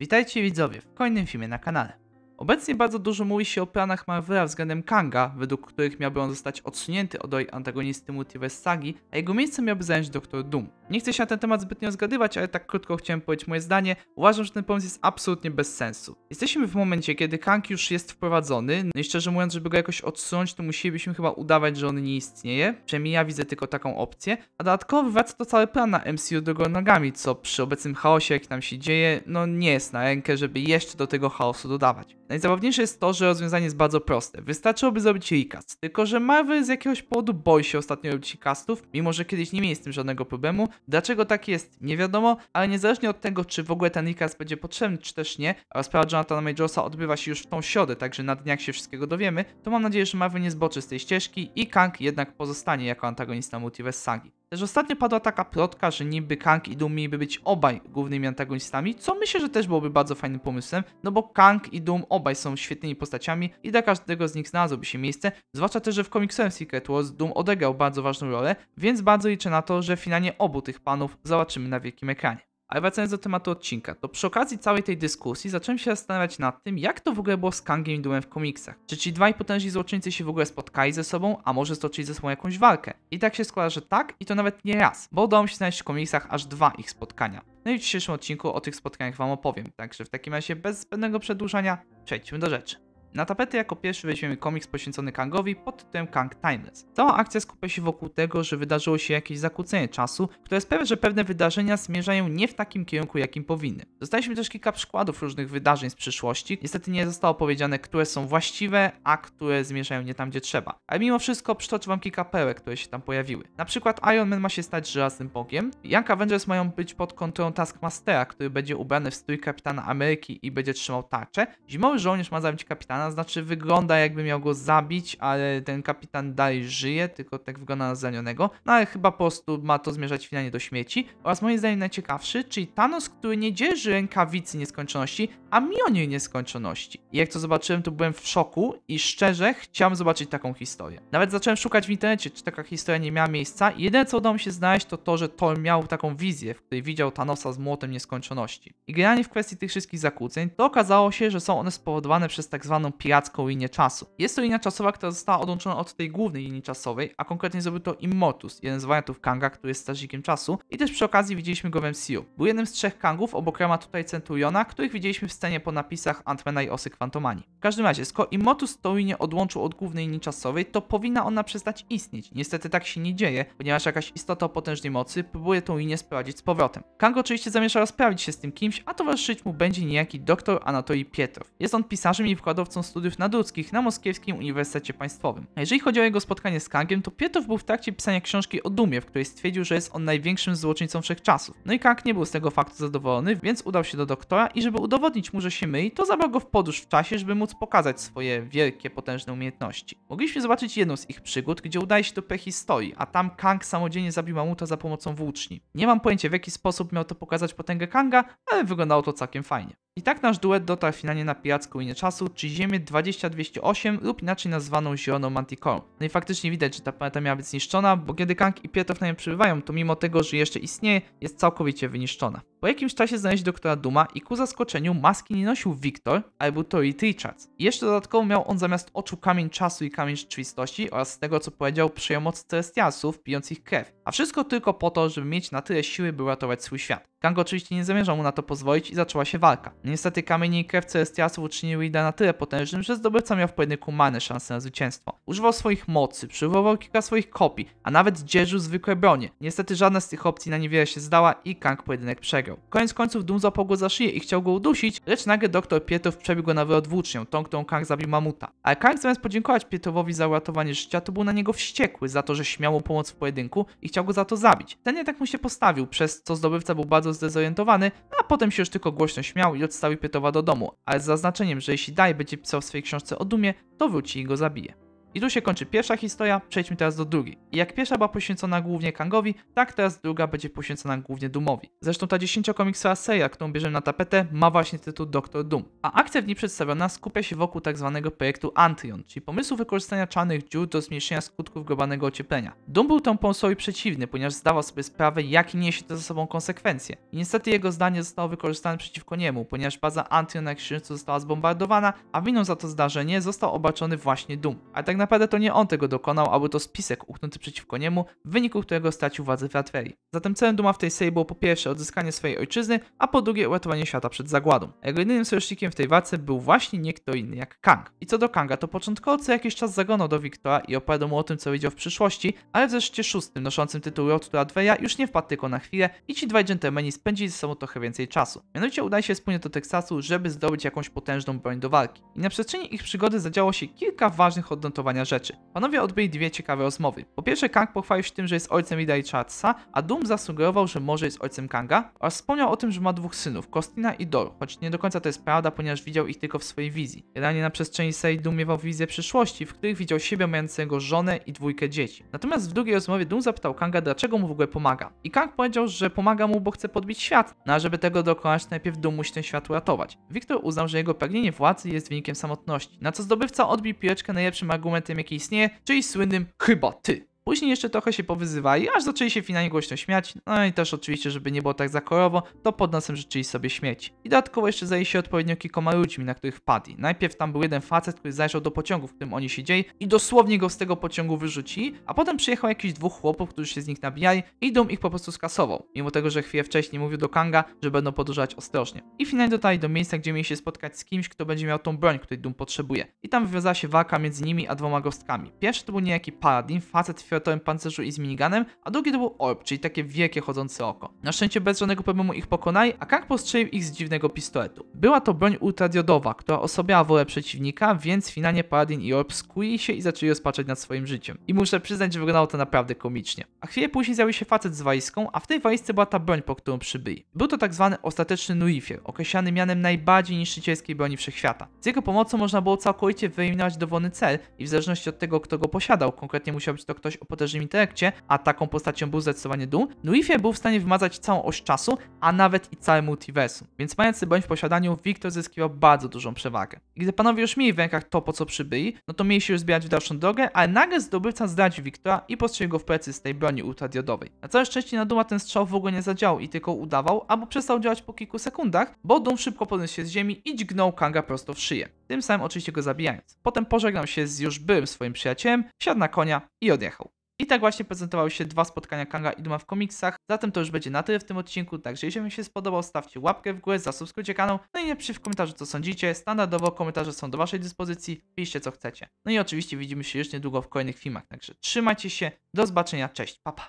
Witajcie widzowie w kolejnym filmie na kanale. Obecnie bardzo dużo mówi się o planach Marvela względem Kanga, według których miałby on zostać odsunięty od roli antagonisty Multiverse Sagi, a jego miejsce miałby zająć Dr. Doom. Nie chcę się na ten temat zbytnio zgadywać, ale tak krótko chciałem powiedzieć moje zdanie. Uważam, że ten pomysł jest absolutnie bez sensu. Jesteśmy w momencie, kiedy Kang już jest wprowadzony, no i szczerze mówiąc, żeby go jakoś odsunąć, to musielibyśmy chyba udawać, że on nie istnieje. Przynajmniej ja widzę tylko taką opcję. A dodatkowo wraca to cały plan na MCU do góry nogami, co przy obecnym chaosie, jaki tam się dzieje, no nie jest na rękę, żeby jeszcze do tego chaosu dodawać. Najzabawniejsze jest to, że rozwiązanie jest bardzo proste. Wystarczyłoby zrobić recast, tylko że Marvel z jakiegoś powodu boi się ostatnio robić recastów, mimo że kiedyś nie mieli z tym żadnego problemu. Dlaczego tak jest, nie wiadomo, ale niezależnie od tego, czy w ogóle ten recast będzie potrzebny, czy też nie, a sprawa Jonathana Majorsa odbywa się już w tą środę, także na dniach się wszystkiego dowiemy, to mam nadzieję, że Marvel nie zboczy z tej ścieżki i Kang jednak pozostanie jako antagonista Multiverse Sagi. Też ostatnio padła taka plotka, że niby Kang i Doom mieliby być obaj głównymi antagonistami, co myślę, że też byłoby bardzo fajnym pomysłem, no bo Kang i Doom obaj są świetnymi postaciami i dla każdego z nich znalazłoby się miejsce, zwłaszcza też, że w komiksowym Secret Wars Doom odegrał bardzo ważną rolę, więc bardzo liczę na to, że finalnie obu tych panów zobaczymy na wielkim ekranie. Ale wracając do tematu odcinka, to przy okazji całej tej dyskusji zacząłem się zastanawiać nad tym, jak to w ogóle było z Kangiem i Doomem w komiksach. Czy ci dwaj potężni złoczyńcy się w ogóle spotkali ze sobą, a może stoczyli ze sobą jakąś walkę? I tak się składa, że tak i to nawet nie raz, bo udało mi się znaleźć w komiksach aż dwa ich spotkania. No i w dzisiejszym odcinku o tych spotkaniach wam opowiem, także w takim razie bez zbędnego przedłużania przejdźmy do rzeczy. Na tapety jako pierwszy weźmiemy komiks poświęcony Kangowi pod tytułem Kang Timeless. Cała akcja skupia się wokół tego, że wydarzyło się jakieś zakłócenie czasu, które sprawia, że pewne wydarzenia zmierzają nie w takim kierunku, jakim powinny. Dostaliśmy też kilka przykładów różnych wydarzeń z przyszłości. Niestety nie zostało powiedziane, które są właściwe, a które zmierzają nie tam, gdzie trzeba. Ale mimo wszystko przytoczę wam kilka pełek, które się tam pojawiły. Na przykład Iron Man ma się stać żelaznym bogiem, Young Avengers mają być pod kontrolą Taskmastera, który będzie ubrany w strój Kapitana Ameryki i będzie trzymał tarczę. Zimowy żołnierz ma zabić Kapitana znaczy wygląda jakby miał go zabić, ale ten kapitan dalej żyje, tylko tak wygląda na zranionego. No ale chyba po prostu ma to zmierzać finalnie do śmieci. Oraz moim zdaniem najciekawszy, czyli Thanos, który nie dzierży rękawicy nieskończoności, a niej nieskończoności. I jak to zobaczyłem, to byłem w szoku i szczerze chciałem zobaczyć taką historię. Nawet zacząłem szukać w internecie, czy taka historia nie miała miejsca i jedyne co udało mi się znaleźć, to to, że Thor miał taką wizję, w której widział Thanosa z młotem nieskończoności. I generalnie w kwestii tych wszystkich zakłóceń, to okazało się, że są one spowodowane przez tak zwaną piracką linię czasu. Jest to linia czasowa, która została odłączona od tej głównej linii czasowej, a konkretnie zrobił to Immortus, jeden z wariantów Kanga, który jest strażnikiem czasu i też przy okazji widzieliśmy go w MCU. Był jednym z trzech Kangów obok Rama tutaj Centuriona, których widzieliśmy w scenie po napisach Antmana i Osy Kwantomani. W każdym razie, skoro Immortus tą linię odłączył od głównej linii czasowej, to powinna ona przestać istnieć. Niestety tak się nie dzieje, ponieważ jakaś istota o potężnej mocy próbuje tą linię sprowadzić z powrotem. Kang oczywiście zamierza rozprawić się z tym kimś, a towarzyszyć mu będzie niejaki doktor Anatoli Pietrow. Jest on pisarzem i wykładowcą studiów nadludzkich na Moskiewskim Uniwersytecie Państwowym. A jeżeli chodzi o jego spotkanie z Kangiem, to Pietow był w trakcie pisania książki o dumie, w której stwierdził, że jest on największym złoczyńcą wszechczasów. No i Kang nie był z tego faktu zadowolony, więc udał się do doktora i żeby udowodnić mu, że się myli, to zabrał go w podróż w czasie, żeby móc pokazać swoje wielkie, potężne umiejętności. Mogliśmy zobaczyć jedną z ich przygód, gdzie udaje się do prehistorii, a tam Kang samodzielnie zabił mamuta za pomocą włóczni. Nie mam pojęcia w jaki sposób miał to pokazać potęgę Kanga, ale wyglądało to całkiem fajnie. I tak nasz duet dotarł finalnie na piracką linię czasu, czyli Ziemię 20208 lub inaczej nazwaną Zieloną Manticore. No i faktycznie widać, że ta planeta miała być zniszczona, bo kiedy Kang i Pietrow na nią przybywają, to mimo tego, że jeszcze istnieje, jest całkowicie wyniszczona. Po jakimś czasie znaleźli doktora Duma i ku zaskoczeniu maski nie nosił Wiktor, ale był to Reed Richards. Jeszcze dodatkowo miał on zamiast oczu kamień czasu i kamień rzeczywistości oraz z tego co powiedział przyjął moc Celestialsów, pijąc ich krew. A wszystko tylko po to, żeby mieć na tyle siły, by ratować swój świat. Kang oczywiście nie zamierzał mu na to pozwolić i zaczęła się walka. Niestety kamienie i krew Celestialsów uczyniły Reeda na tyle potężnym, że zdobywca miał w pojedynku manę szanse na zwycięstwo. Używał swoich mocy, przywoływał kilka swoich kopii, a nawet dzierżył zwykłe bronie. Niestety żadna z tych opcji na niewiele się zdała i Kang pojedynek przegrał. Koniec końców Dum zapał go za szyję i chciał go udusić, lecz nagle doktor Pietow przebił go na wylot włócznią, tą, którą Kang zabił mamuta. Ale Kang zamiast podziękować Pietowowi za uratowanie życia, to był na niego wściekły za to, że śmiał mu pomóc w pojedynku i chciał go za to zabić. Ten jednak mu się postawił, przez co zdobywca był bardzo zdezorientowany, no a potem się już tylko głośno śmiał i odstawił Pietowa do domu, ale z zaznaczeniem, że jeśli Daj będzie pisał w swojej książce o Dumie, to wróci i go zabije. I tu się kończy pierwsza historia, przejdźmy teraz do drugiej. I jak pierwsza była poświęcona głównie Kangowi, tak teraz druga będzie poświęcona głównie Doomowi. Zresztą ta 10-komiksowa seria, którą bierzemy na tapetę, ma właśnie tytuł Doctor Doom. A akcja w niej przedstawiona skupia się wokół tzw. Tak projektu Antrion, czyli pomysłu wykorzystania czarnych dziur do zmniejszenia skutków globalnego ocieplenia. Doom był tą pomysłowi przeciwny, ponieważ zdawał sobie sprawę, jakie niesie to za sobą konsekwencje. I niestety jego zdanie zostało wykorzystane przeciwko niemu, ponieważ baza Antrion na Księżycu została zbombardowana, a winą za to zdarzenie został obarczony właśnie Doom. A tak naprawdę to nie on tego dokonał, a to spisek uknuty przeciwko niemu, w wyniku którego stracił władzę w Latweli. Zatem celem Duma w tej serii było po pierwsze odzyskanie swojej ojczyzny, a po drugie uratowanie świata przed zagładą. A jego jedynym sojusznikiem w tej walce był właśnie nie kto inny jak Kang. I co do Kanga, to początkowo co jakiś czas zagonął do Wiktora i opowiadał mu o tym, co widział w przyszłości, ale w zeszcie szóstym noszącym tytuł Road to już nie wpadł tylko na chwilę i ci dwaj dżentelmeni spędzili ze sobą trochę więcej czasu. Mianowicie udaje się wspólnie do Teksasu, żeby zdobyć jakąś potężną broń do walki. I na przestrzeni ich przygody zadziało się kilka ważnych odnotowań rzeczy. Panowie odbyli dwie ciekawe rozmowy. Po pierwsze Kang pochwalił się tym, że jest ojcem Ida i a Doom zasugerował, że może jest ojcem Kanga oraz wspomniał o tym, że ma dwóch synów, Kostina i Dor, choć nie do końca to jest prawda, ponieważ widział ich tylko w swojej wizji. Generalnie na przestrzeni Sei Doom miewał wizję przyszłości, w których widział siebie mającego żonę i dwójkę dzieci. Natomiast w drugiej rozmowie Doom zapytał Kanga, dlaczego mu w ogóle pomaga. I Kang powiedział, że pomaga mu, bo chce podbić świat, no a żeby tego dokonać, najpierw Doom musi ten świat uratować. Wiktor uznał, że jego pragnienie władzy jest wynikiem samotności, na co zdobywca odbił piłeczkę najlepszym argumentem elementem, jaki istnieje, czyli słynnym chyba ty. Później jeszcze trochę się powyzywali, aż zaczęli się finalnie głośno śmiać. No i też oczywiście, żeby nie było tak zakorowo, to pod nosem życzyli sobie śmieci. I dodatkowo jeszcze zajęli się odpowiednio kilkoma ludźmi, na których padli. Najpierw tam był jeden facet, który zajrzał do pociągu, w którym oni siedzieli i dosłownie go z tego pociągu wyrzucili, a potem przyjechał jakiś dwóch chłopów, którzy się z nich nabijali i dum ich po prostu skasował. Mimo tego, że chwilę wcześniej mówił do Kanga, że będą podróżować ostrożnie. I finalnie dotarli do miejsca, gdzie mieli się spotkać z kimś, kto będzie miał tą broń, której Doom potrzebuje. I tam wywiązała się walka między nimi a dwoma gostkami. Pierwszy to był niejaki Paladin, facet krawatowym pancerzu i z miniganem, a drugi to był orb, czyli takie wielkie chodzące oko. Na szczęście bez żadnego problemu ich pokonali, a Kang postrzelił ich z dziwnego pistoletu. Była to broń ultradiodowa, która osłabiała wolę przeciwnika, więc finalnie Paladin i orb skuli się i zaczęli rozpaczać nad swoim życiem. I muszę przyznać, że wyglądało to naprawdę komicznie. A chwilę później zjawił się facet z walizką, a w tej walizce była ta broń, po którą przybyli. Był to tak zwany ostateczny Nuifier, określany mianem najbardziej niszczycielskiej broni wszechświata. Z jego pomocą można było całkowicie wyeliminować dowolny cel i w zależności od tego, kto go posiadał, konkretnie musiał być to ktoś o potężnym intelekcie, a taką postacią był zdecydowanie Doom, Nuifie no był w stanie wymazać całą oś czasu, a nawet i całe multiversum. Więc mając broń w posiadaniu, Victor zyskiwał bardzo dużą przewagę. I gdy panowie już mieli w rękach to, po co przybyli, no to mieli się już zbierać w dalszą drogę, ale nagle zdobywca zdradził Wiktora i postrzegł go w plecy z tej broni ultradiodowej. Na całe szczęście na Duma ten strzał w ogóle nie zadziałał i tylko udawał, albo przestał działać po kilku sekundach, bo Doom szybko podniósł się z ziemi i dźgnął Kanga prosto w szyję. Tym samym oczywiście go zabijając. Potem pożegnał się z już byłym swoim przyjacielem, siadł na konia i odjechał. I tak właśnie prezentowały się dwa spotkania Kanga i Duma w komiksach. Zatem to już będzie na tyle w tym odcinku. Także jeśli mi się spodobał, stawcie łapkę w górę, zasubskrybujcie kanał. No i nie w komentarzu co sądzicie. Standardowo komentarze są do waszej dyspozycji. Piszcie co chcecie. No i oczywiście widzimy się już niedługo w kolejnych filmach. Także trzymajcie się. Do zobaczenia. Cześć. Pa pa.